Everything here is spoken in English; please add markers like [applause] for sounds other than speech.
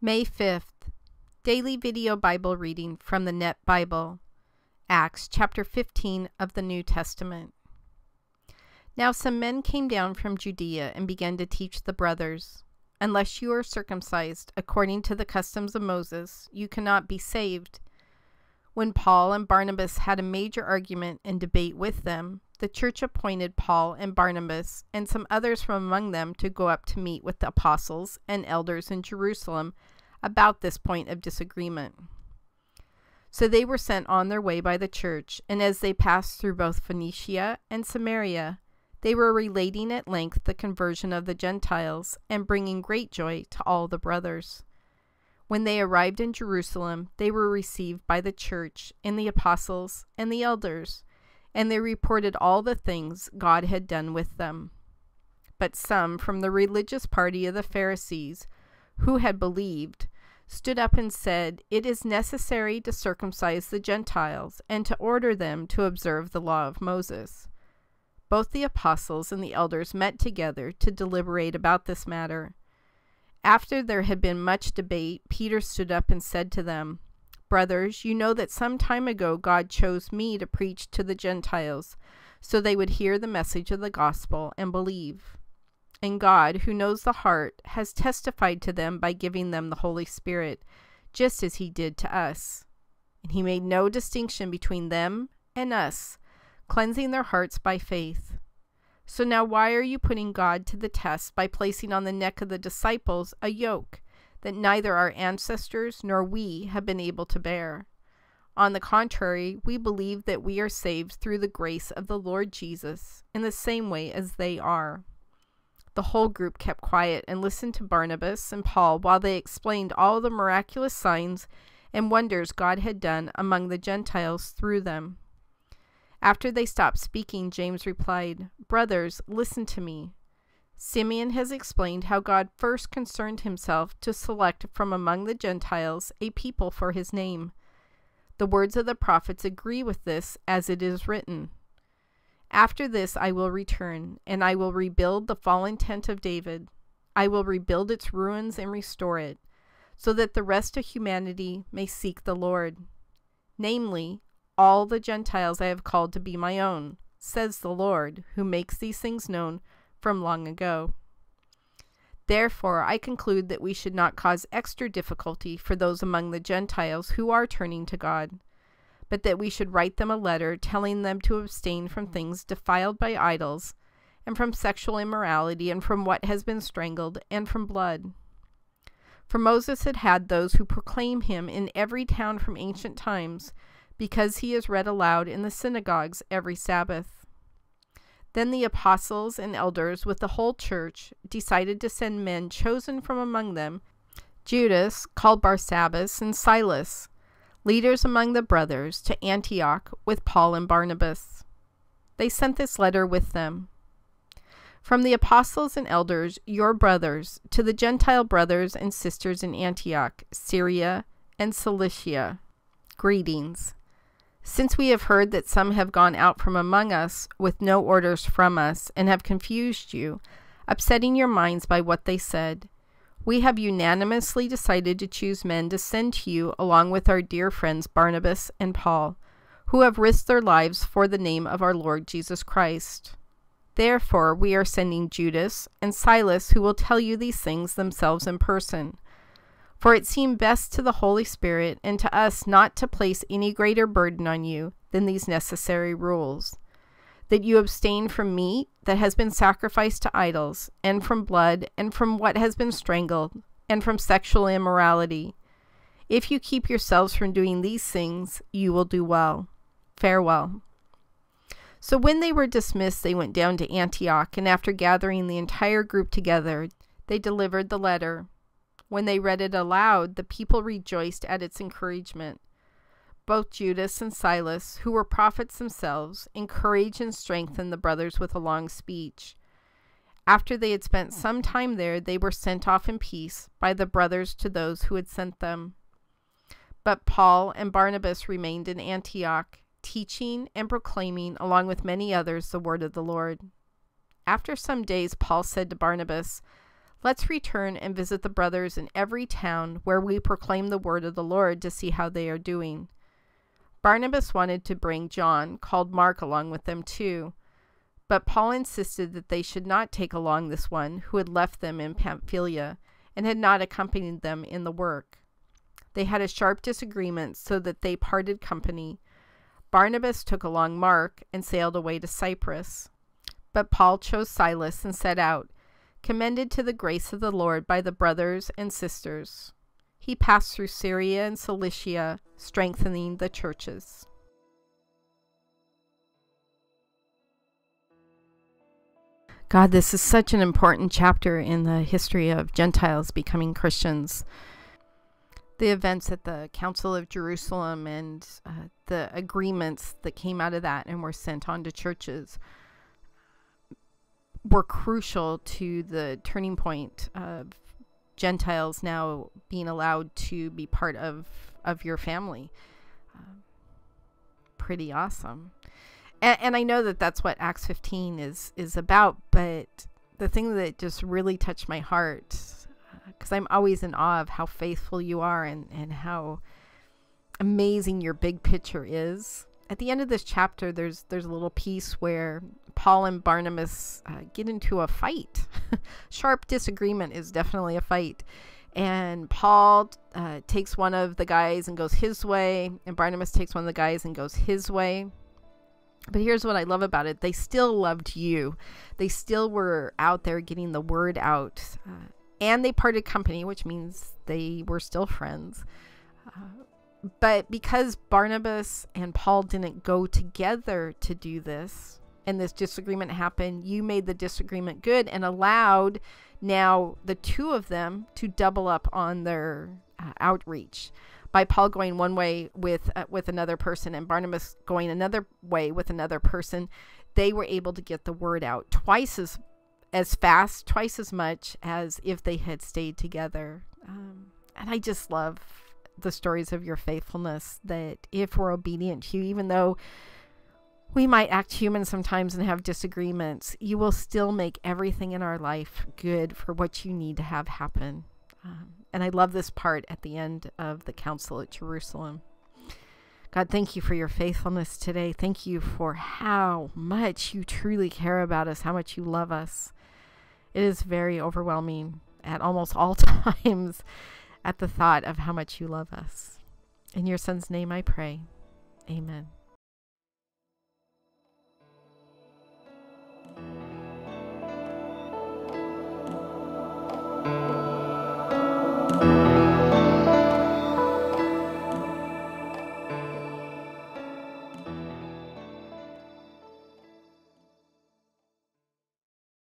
May 5th, Daily Video Bible Reading from the Net Bible, Acts chapter 15 of the New Testament. Now some men came down from Judea and began to teach the brothers, Unless you are circumcised according to the customs of Moses, you cannot be saved. When Paul and Barnabas had a major argument and debate with them, the church appointed Paul and Barnabas and some others from among them to go up to meet with the apostles and elders in Jerusalem about this point of disagreement. So they were sent on their way by the church, and as they passed through both Phoenicia and Samaria, they were relating at length the conversion of the Gentiles and bringing great joy to all the brothers. When they arrived in Jerusalem, they were received by the church and the apostles and the elders, and they reported all the things God had done with them. But some from the religious party of the Pharisees who had believed, stood up and said, It is necessary to circumcise the Gentiles and to order them to observe the law of Moses. Both the apostles and the elders met together to deliberate about this matter. After there had been much debate, Peter stood up and said to them, Brothers, you know that some time ago God chose me to preach to the Gentiles, so they would hear the message of the gospel and believe. And God, who knows the heart, has testified to them by giving them the Holy Spirit, just as He did to us. And He made no distinction between them and us, cleansing their hearts by faith. So now, why are you putting God to the test by placing on the neck of the disciples a yoke that neither our ancestors nor we have been able to bear? On the contrary, we believe that we are saved through the grace of the Lord Jesus in the same way as they are. The whole group kept quiet and listened to Barnabas and Paul while they explained all the miraculous signs and wonders God had done among the Gentiles through them. After they stopped speaking, James replied, Brothers, listen to me. Simeon has explained how God first concerned himself to select from among the Gentiles a people for his name. The words of the prophets agree with this, as it is written. After this I will return, and I will rebuild the fallen tent of David. I will rebuild its ruins and restore it, so that the rest of humanity may seek the Lord. Namely, all the Gentiles I have called to be my own, says the Lord, who makes these things known from long ago. Therefore, I conclude that we should not cause extra difficulty for those among the Gentiles who are turning to God but that we should write them a letter telling them to abstain from things defiled by idols, and from sexual immorality, and from what has been strangled, and from blood. For Moses had had those who proclaim him in every town from ancient times, because he is read aloud in the synagogues every Sabbath. Then the apostles and elders, with the whole church, decided to send men chosen from among them Judas, called Barsabbas, and Silas leaders among the brothers, to Antioch with Paul and Barnabas. They sent this letter with them. From the apostles and elders, your brothers, to the Gentile brothers and sisters in Antioch, Syria, and Cilicia, greetings. Since we have heard that some have gone out from among us with no orders from us and have confused you, upsetting your minds by what they said, we have unanimously decided to choose men to send to you along with our dear friends Barnabas and Paul, who have risked their lives for the name of our Lord Jesus Christ. Therefore, we are sending Judas and Silas, who will tell you these things themselves in person. For it seemed best to the Holy Spirit and to us not to place any greater burden on you than these necessary rules that you abstain from meat that has been sacrificed to idols, and from blood, and from what has been strangled, and from sexual immorality. If you keep yourselves from doing these things, you will do well. Farewell. So when they were dismissed, they went down to Antioch, and after gathering the entire group together, they delivered the letter. When they read it aloud, the people rejoiced at its encouragement both Judas and Silas, who were prophets themselves, encourage and strengthen the brothers with a long speech. After they had spent some time there, they were sent off in peace by the brothers to those who had sent them. But Paul and Barnabas remained in Antioch, teaching and proclaiming, along with many others, the word of the Lord. After some days, Paul said to Barnabas, Let's return and visit the brothers in every town where we proclaim the word of the Lord to see how they are doing. Barnabas wanted to bring John, called Mark, along with them too. But Paul insisted that they should not take along this one who had left them in Pamphylia and had not accompanied them in the work. They had a sharp disagreement so that they parted company. Barnabas took along Mark and sailed away to Cyprus. But Paul chose Silas and set out, commended to the grace of the Lord by the brothers and sisters. He passed through Syria and Cilicia, strengthening the churches. God, this is such an important chapter in the history of Gentiles becoming Christians. The events at the Council of Jerusalem and uh, the agreements that came out of that and were sent on to churches were crucial to the turning point of Gentiles now being allowed to be part of of your family. Um, pretty awesome. And, and I know that that's what Acts 15 is is about, but the thing that just really touched my heart because uh, I'm always in awe of how faithful you are and and how amazing your big picture is at the end of this chapter, there's there's a little piece where Paul and Barnabas uh, get into a fight. [laughs] Sharp disagreement is definitely a fight, and Paul uh, takes one of the guys and goes his way, and Barnabas takes one of the guys and goes his way. But here's what I love about it: they still loved you. They still were out there getting the word out, uh, and they parted company, which means they were still friends. Uh, but because Barnabas and Paul didn't go together to do this, and this disagreement happened, you made the disagreement good and allowed now the two of them to double up on their uh, outreach by Paul going one way with uh, with another person and Barnabas going another way with another person, they were able to get the word out twice as as fast, twice as much as if they had stayed together. Um, and I just love the stories of your faithfulness that if we're obedient to you, even though we might act human sometimes and have disagreements, you will still make everything in our life good for what you need to have happen. Um, and I love this part at the end of the council at Jerusalem. God, thank you for your faithfulness today. Thank you for how much you truly care about us, how much you love us. It is very overwhelming at almost all [laughs] times at the thought of how much you love us. In your son's name I pray. Amen.